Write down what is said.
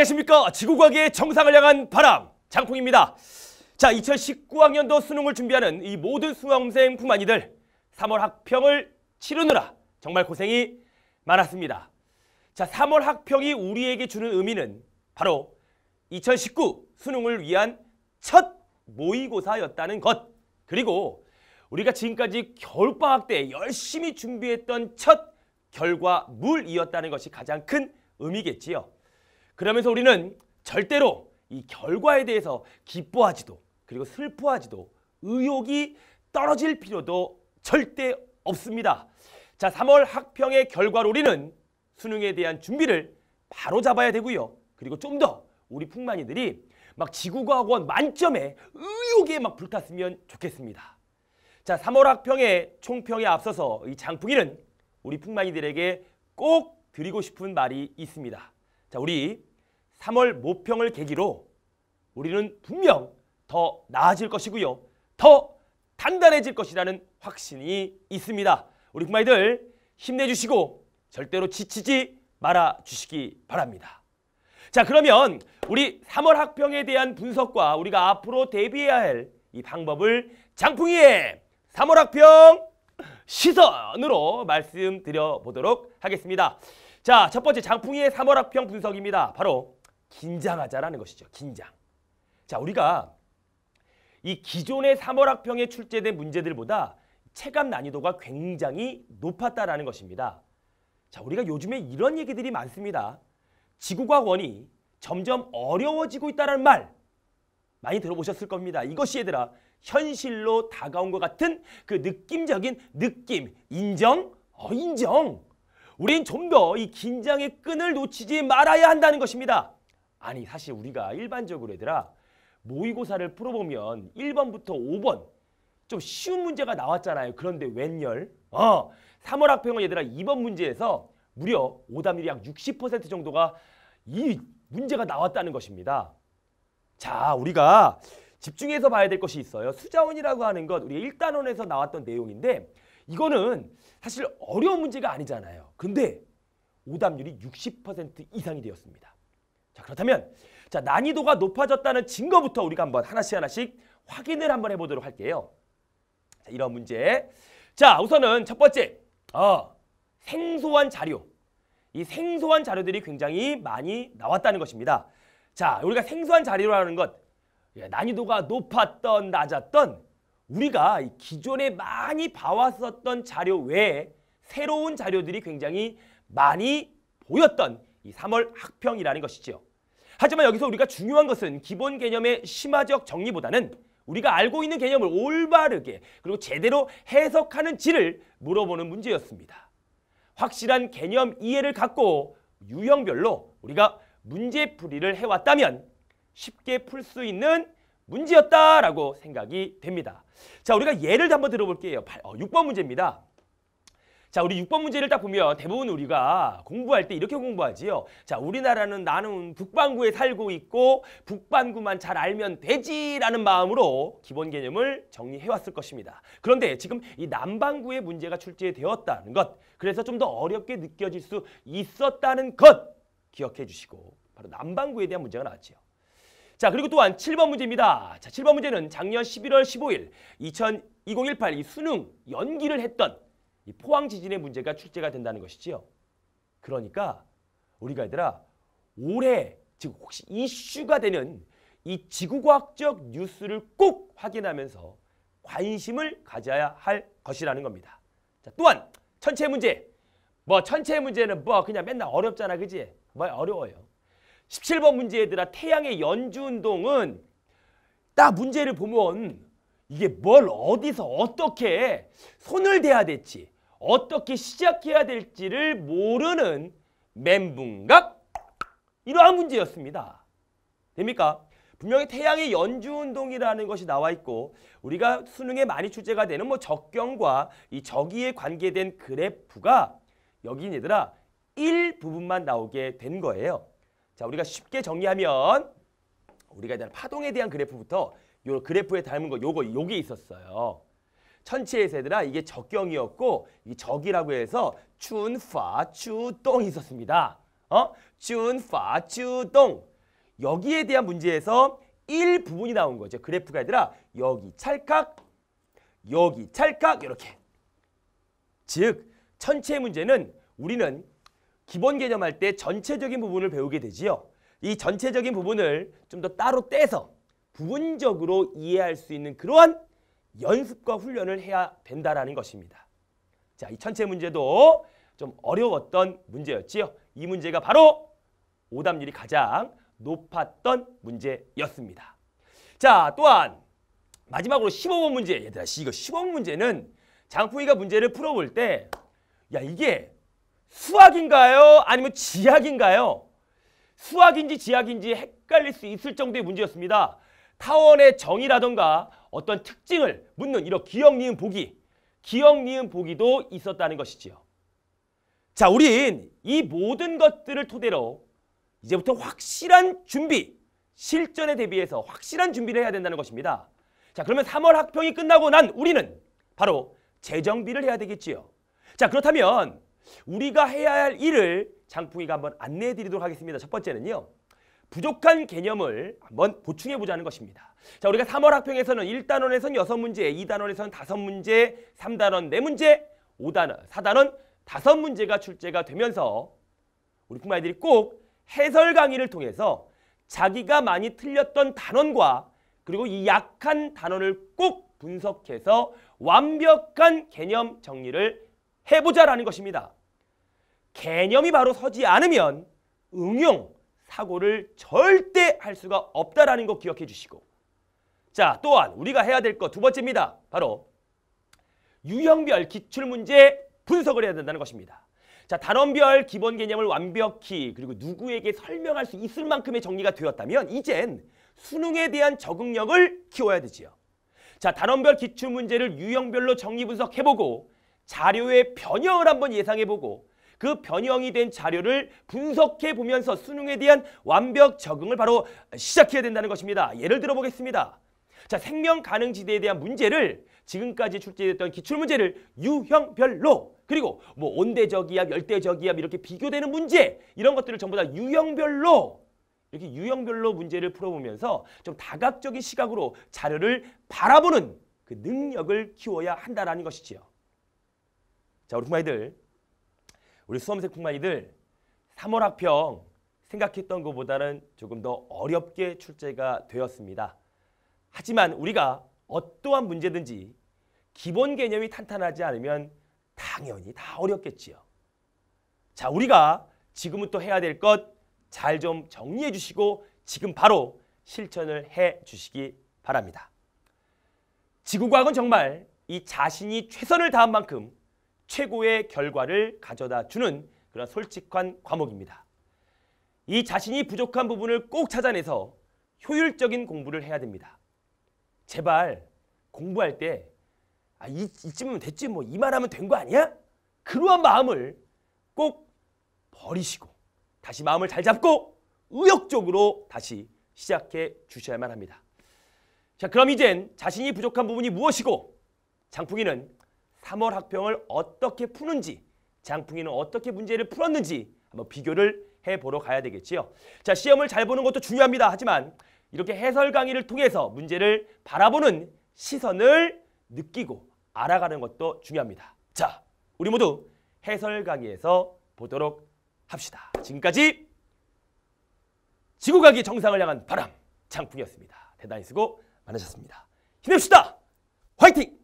안녕하십니까 지구과학의 정상을 향한 바람 장풍입니다 자 2019학년도 수능을 준비하는 이 모든 수험생 품만이들 3월 학평을 치르느라 정말 고생이 많았습니다 자 3월 학평이 우리에게 주는 의미는 바로 2019 수능을 위한 첫 모의고사였다는 것 그리고 우리가 지금까지 겨울방학 때 열심히 준비했던 첫 결과물이었다는 것이 가장 큰 의미겠지요 그러면서 우리는 절대로 이 결과에 대해서 기뻐하지도 그리고 슬퍼하지도 의욕이 떨어질 필요도 절대 없습니다. 자, 3월 학평의 결과로 우리는 수능에 대한 준비를 바로 잡아야 되고요. 그리고 좀 더 우리 풍만이들이 막 지구과학원 만점에 의욕에 막 불탔으면 좋겠습니다. 자, 3월 학평의 총평에 앞서서 이 장풍이는 우리 풍만이들에게 꼭 드리고 싶은 말이 있습니다. 자, 우리 3월 모평을 계기로 우리는 분명 더 나아질 것이고요. 더 단단해질 것이라는 확신이 있습니다. 우리 부모님들 힘내주시고 절대로 지치지 말아 주시기 바랍니다. 자 그러면 우리 3월 학평에 대한 분석과 우리가 앞으로 대비해야 할 이 방법을 장풍이의 3월 학평 시선으로 말씀드려 보도록 하겠습니다. 자, 첫 번째 장풍이의 3월 학평 분석입니다. 바로 긴장하자라는 것이죠. 긴장. 자, 우리가 이 기존의 3월 학평에 출제된 문제들보다 체감 난이도가 굉장히 높았다라는 것입니다. 자, 우리가 요즘에 이런 얘기들이 많습니다. 지구과학원이 점점 어려워지고 있다는 말 많이 들어보셨을 겁니다. 이것이 얘들아 현실로 다가온 것 같은 그 느낌적인 느낌, 인정, 어, 인정. 우린 좀 더 이 긴장의 끈을 놓치지 말아야 한다는 것입니다. 아니 사실 우리가 일반적으로 얘들아 모의고사를 풀어보면 1번부터 5번 좀 쉬운 문제가 나왔잖아요. 그런데 웬열? 어, 3월 학평은 얘들아 2번 문제에서 무려 오답률이 약 60% 정도가 이 문제가 나왔다는 것입니다. 자, 우리가 집중해서 봐야 될 것이 있어요. 수자원이라고 하는 것 우리 1단원에서 나왔던 내용인데 이거는 사실 어려운 문제가 아니잖아요. 근데 오답률이 60% 이상이 되었습니다. 자 그렇다면 자 난이도가 높아졌다는 증거부터 우리가 한번 하나씩 하나씩 확인을 한번 해보도록 할게요. 자, 이런 문제. 자 우선은 첫 번째 어, 생소한 자료. 이 생소한 자료들이 굉장히 많이 나왔다는 것입니다. 자 우리가 생소한 자료라는 것 예, 난이도가 높았던 낮았던 우리가 기존에 많이 봐왔었던 자료 외에 새로운 자료들이 굉장히 많이 보였던 이 3월 학평이라는 것이지요. 하지만 여기서 우리가 중요한 것은 기본 개념의 심화적 정리보다는 우리가 알고 있는 개념을 올바르게 그리고 제대로 해석하는 지를 물어보는 문제였습니다. 확실한 개념 이해를 갖고 유형별로 우리가 문제풀이를 해왔다면 쉽게 풀 수 있는 문제였다라고 생각이 됩니다. 자, 우리가 예를 한번 들어볼게요. 6번 어, 문제입니다. 자, 우리 6번 문제를 딱 보면 대부분 우리가 공부할 때 이렇게 공부하지요. 자, 우리나라는 나는 북반구에 살고 있고 북반구만 잘 알면 되지라는 마음으로 기본 개념을 정리해왔을 것입니다. 그런데 지금 이 남반구의 문제가 출제되었다는 것, 그래서 좀 더 어렵게 느껴질 수 있었다는 것 기억해 주시고 바로 남반구에 대한 문제가 나왔지요. 자, 그리고 또한 7번 문제입니다. 자, 7번 문제는 작년 11월 15일 2000, 2018 이 수능 연기를 했던 이 포항 지진의 문제가 출제가 된다는 것이지요. 그러니까 우리가 얘들아 올해 즉 혹시 이슈가 되는 이 지구과학적 뉴스를 꼭 확인하면서 관심을 가져야 할 것이라는 겁니다. 자, 또한 천체 문제. 뭐 천체 문제는 뭐 그냥 맨날 어렵잖아. 그지? 뭐 어려워요. 17번 문제 얘들아 태양의 연주운동은 딱 문제를 보면 이게 뭘 어디서 어떻게 손을 대야 될지 어떻게 시작해야 될지를 모르는 멘붕각 이러한 문제였습니다. 됩니까? 분명히 태양의 연주운동이라는 것이 나와 있고 우리가 수능에 많이 출제가 되는 뭐 적경과 이 저기에 관계된 그래프가 여기 얘들아 일부분만 나오게 된 거예요. 자 우리가 쉽게 정리하면 우리가 일단 파동에 대한 그래프부터 요 그래프에 닮은 거 요거 요게 있었어요. 천치의 새들아 이게 적경이었고 이 적이라고 해서 춘파 추똥이 있었습니다. 어? 춘파 추똥 여기에 대한 문제에서 일부분이 나온 거죠. 그래프가 아니라 여기 찰칵, 여기 찰칵 이렇게. 즉천체 문제는 우리는 기본 개념할 때 전체적인 부분을 배우게 되지요. 이 전체적인 부분을 좀 더 따로 떼서 부분적으로 이해할 수 있는 그러한 연습과 훈련을 해야 된다라는 것입니다. 자, 이 천체 문제도 좀 어려웠던 문제였지요. 이 문제가 바로 오답률이 가장 높았던 문제였습니다. 자, 또한 마지막으로 15번 문제. 얘들아, 이거 15번 문제는 장풍이가 문제를 풀어볼 때 야, 이게 수학인가요? 아니면 지학인가요? 수학인지 지학인지 헷갈릴 수 있을 정도의 문제였습니다. 타원의 정의라던가 어떤 특징을 묻는 이런 기억, 니은, 보기 기억, 니은, 보기도 있었다는 것이지요. 자, 우린 이 모든 것들을 토대로 이제부터 확실한 준비, 실전에 대비해서 확실한 준비를 해야 된다는 것입니다. 자, 그러면 3월 학평이 끝나고 난 우리는 바로 재정비를 해야 되겠지요. 자, 그렇다면 우리가 해야 할 일을 장풍이가 한번 안내해 드리도록 하겠습니다. 첫 번째는요. 부족한 개념을 한번 보충해 보자는 것입니다. 자, 우리가 3월 학평에서는 1단원에선 6문제, 2단원에선 5문제, 3단원 4문제, 5단원, 4단원 5문제가 출제가 되면서 우리 쿵마 아이들이 꼭 해설 강의를 통해서 자기가 많이 틀렸던 단원과 그리고 이 약한 단원을 꼭 분석해서 완벽한 개념 정리를 해보자라는 것입니다. 개념이 바로 서지 않으면 응용, 사고를 절대 할 수가 없다라는 거 기억해 주시고 자 또한 우리가 해야 될 거 두 번째입니다. 바로 유형별 기출문제 분석을 해야 된다는 것입니다. 자 단원별 기본 개념을 완벽히 그리고 누구에게 설명할 수 있을 만큼의 정리가 되었다면 이젠 수능에 대한 적응력을 키워야 되지요. 자 단원별 기출문제를 유형별로 정리 분석해보고 자료의 변형을 한번 예상해보고 그 변형이 된 자료를 분석해 보면서 수능에 대한 완벽 적응을 바로 시작해야 된다는 것입니다. 예를 들어 보겠습니다. 자, 생명 가능 지대에 대한 문제를 지금까지 출제됐던 기출 문제를 유형별로 그리고 뭐 온대적이압, 열대적이압 이렇게 비교되는 문제 이런 것들을 전부 다 유형별로 이렇게 유형별로 문제를 풀어보면서 좀 다각적인 시각으로 자료를 바라보는 그 능력을 키워야 한다라는 것이지요. 자, 우리 부모님들 우리 수험생 뿐만이들 3월 학평 생각했던 것보다는 조금 더 어렵게 출제가 되었습니다. 하지만 우리가 어떠한 문제든지 기본 개념이 탄탄하지 않으면 당연히 다 어렵겠지요. 자, 우리가 지금부터 해야 될 것 잘 좀 정리해 주시고 지금 바로 실천을 해 주시기 바랍니다. 지구과학은 정말 이 자신이 최선을 다한 만큼 최고의 결과를 가져다 주는 그런 솔직한 과목입니다. 이 자신이 부족한 부분을 꼭 찾아내서 효율적인 공부를 해야 됩니다. 제발 공부할 때 아, 이, 쯤이면 됐지 뭐이 말하면 된 거 아니야? 그러한 마음을 꼭 버리시고 다시 마음을 잘 잡고 의욕적으로 다시 시작해 주셔야만 합니다. 자 그럼 이젠 자신이 부족한 부분이 무엇이고 장풍이는 3월 학평을 어떻게 푸는지 장풍이는 어떻게 문제를 풀었는지 한번 비교를 해보러 가야 되겠지요. 자 시험을 잘 보는 것도 중요합니다. 하지만 이렇게 해설 강의를 통해서 문제를 바라보는 시선을 느끼고 알아가는 것도 중요합니다. 자 우리 모두 해설 강의에서 보도록 합시다. 지금까지 지구가기 정상을 향한 바람 장풍이었습니다. 대단히 수고 많으셨습니다. 힘냅시다. 화이팅!